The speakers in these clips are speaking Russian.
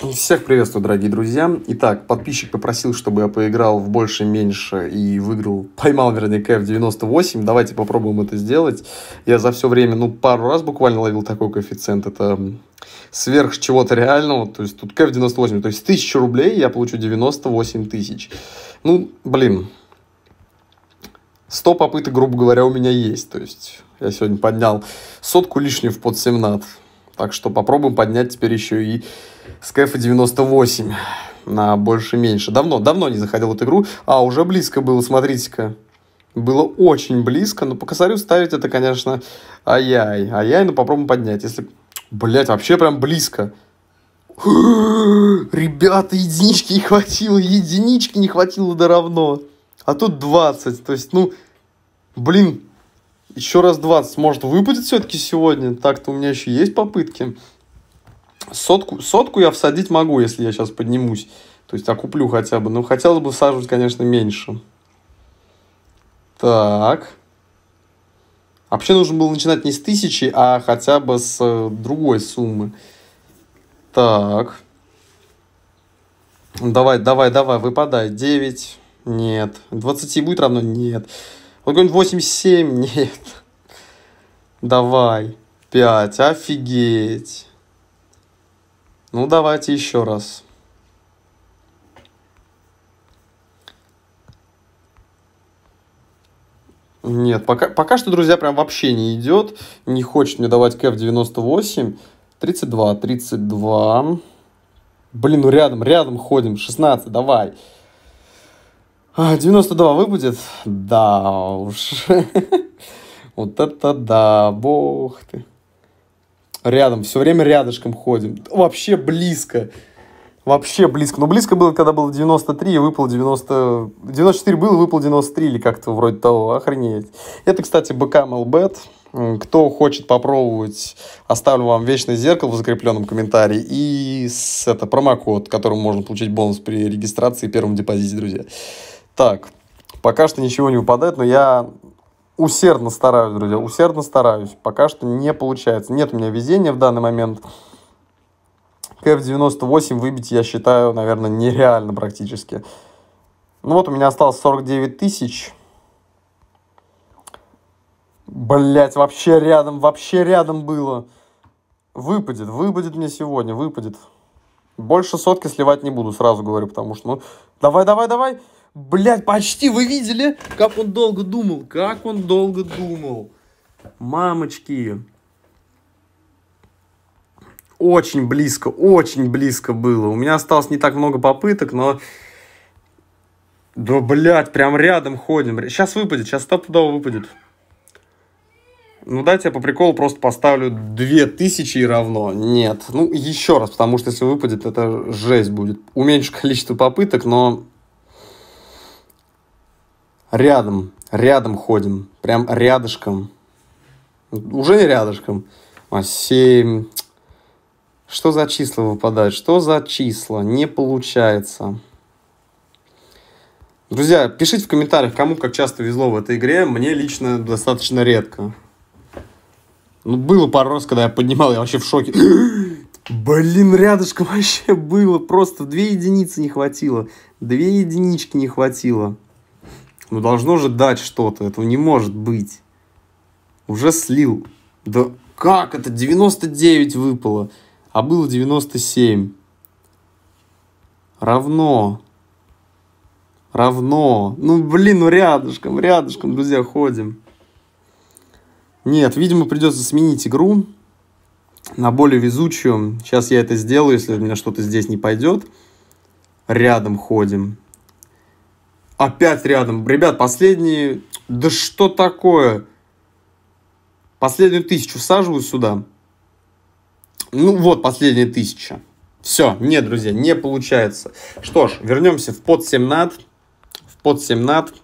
Всех приветствую, дорогие друзья. Итак, подписчик попросил, чтобы я поиграл в больше, меньше и выиграл, поймал, вернее, КФ-98. Давайте попробуем это сделать. Я за все время, ну, пару раз буквально ловил такой коэффициент. Это сверх чего-то реального. То есть тут КФ-98, то есть 1000 рублей я получу 98 тысяч. Ну, блин, 100 попыток, грубо говоря, у меня есть. То есть я сегодня поднял сотку лишнюю в под 17. Так что попробуем поднять теперь еще и Скайфа 98 на больше-меньше. Давно, давно не заходил в эту игру. А, уже близко было, смотрите-ка. Было очень близко, но по косарю ставить это, конечно, ай-яй. Ай-яй, но попробуем поднять. Если, блять, вообще прям близко. Ребята, единички не хватило, единички не хватило да равно. А тут 20, то есть, ну, блин, еще раз 20. Может, выпадет все-таки сегодня? Так-то у меня еще есть попытки. Сотку, сотку я всадить могу, если я сейчас поднимусь. То есть окуплю хотя бы. Но ну, хотелось бы всаживать, конечно, меньше. Так. А вообще нужно было начинать не с тысячи, а хотя бы с э, другой суммы. Так. Давай, давай, давай, выпадай. 9. Нет. 20 будет равно? Нет. Он говорит, 8,7. Нет. Давай. 5. Офигеть. Ну, давайте еще раз. Нет, пока, пока что, друзья, прям вообще не идет. Не хочет мне давать кэф 98. 32, 32. Блин, ну рядом, рядом ходим. 16, давай. 92 а, выбудет? Да уж. Вот это да, бог ты. Рядом, все время рядышком ходим. Вообще близко. Вообще близко. Но близко было, когда было 93 и выпал 90... 94 был и выпал 93 или как-то вроде того. Охренеть. Это, кстати, БК Мелбет. Кто хочет попробовать, оставлю вам вечное зеркало в закрепленном комментарии и с это промокод, которым можно получить бонус при регистрации и первом депозите, друзья. Так, пока что ничего не выпадает, но я усердно стараюсь, друзья, усердно стараюсь. Пока что не получается. Нет у меня везения в данный момент. КФ-98 выбить, я считаю, наверное, нереально практически. Ну вот у меня осталось 49 тысяч. Блять, вообще рядом, вообще рядом было. Выпадет, выпадет мне сегодня, выпадет. Больше сотки сливать не буду, сразу говорю, потому что, ну, давай, давай, давай. Блять, почти вы видели, как он долго думал, как он долго думал. Мамочки. Очень близко, очень близко было. У меня осталось не так много попыток, но... Да, блядь, прям рядом ходим. Сейчас выпадет, сейчас стопудово выпадет. Ну, дайте я по приколу просто поставлю 2000 и равно. Нет. Ну, еще раз, потому что если выпадет, это жесть будет. Уменьшу количество попыток, но Рядом, рядом ходим, прям рядышком. Уже не рядышком. А 7. Что за числа выпадает? Что за числа? Не получается. Друзья, пишите в комментариях, кому как часто везло в этой игре. Мне лично достаточно редко. Ну, было пару раз, когда я поднимал, я вообще в шоке. Блин, рядышком вообще было. Просто две единицы не хватило. Две единички не хватило. Ну должно же дать что-то, этого не может быть. Уже слил. Да как это? 99 выпало, а было 97. Равно. Равно. Ну, блин, ну рядышком, рядышком, друзья, ходим. Нет, видимо, придется сменить игру на более везучую. Сейчас я это сделаю, если у меня что-то здесь не пойдет. Рядом ходим. Опять рядом. Ребят, последние... Да что такое? Последнюю тысячу всаживаю сюда. Ну вот, последняя тысяча. Все, нет, друзья, не получается. Что ж, вернемся в под 17. В под 17.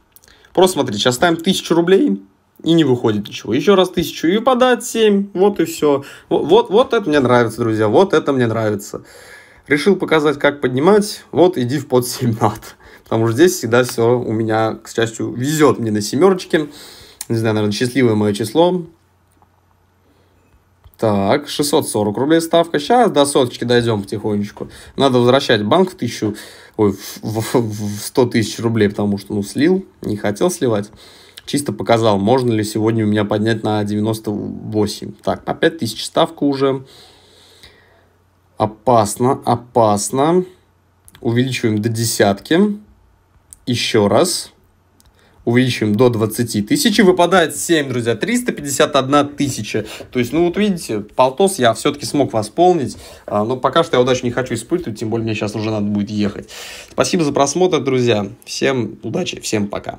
Просто смотрите, сейчас ставим 1000 рублей и не выходит ничего. Еще раз тысячу и подать 7, вот и все. Вот, вот, вот это мне нравится, друзья, вот это мне нравится. Решил показать, как поднимать, вот иди в под 17. Потому что здесь всегда все у меня, к счастью, везет мне на семерочке. Не знаю, наверное, счастливое мое число. Так, 640 рублей ставка. Сейчас до соточки дойдем потихонечку. Надо возвращать банк в тысячу, ой, в, в, в 100 тысяч рублей, потому что, ну, слил, не хотел сливать. Чисто показал, можно ли сегодня у меня поднять на 98. Так, по 5000 ставка уже. Опасно, опасно. Увеличиваем до десятки еще раз. увеличим до 20 тысяч. Выпадает 7, друзья, 351 тысяча. То есть, ну вот видите, полтос я все-таки смог восполнить. А, но пока что я удачу не хочу испытывать, тем более мне сейчас уже надо будет ехать. Спасибо за просмотр, друзья. Всем удачи, всем пока.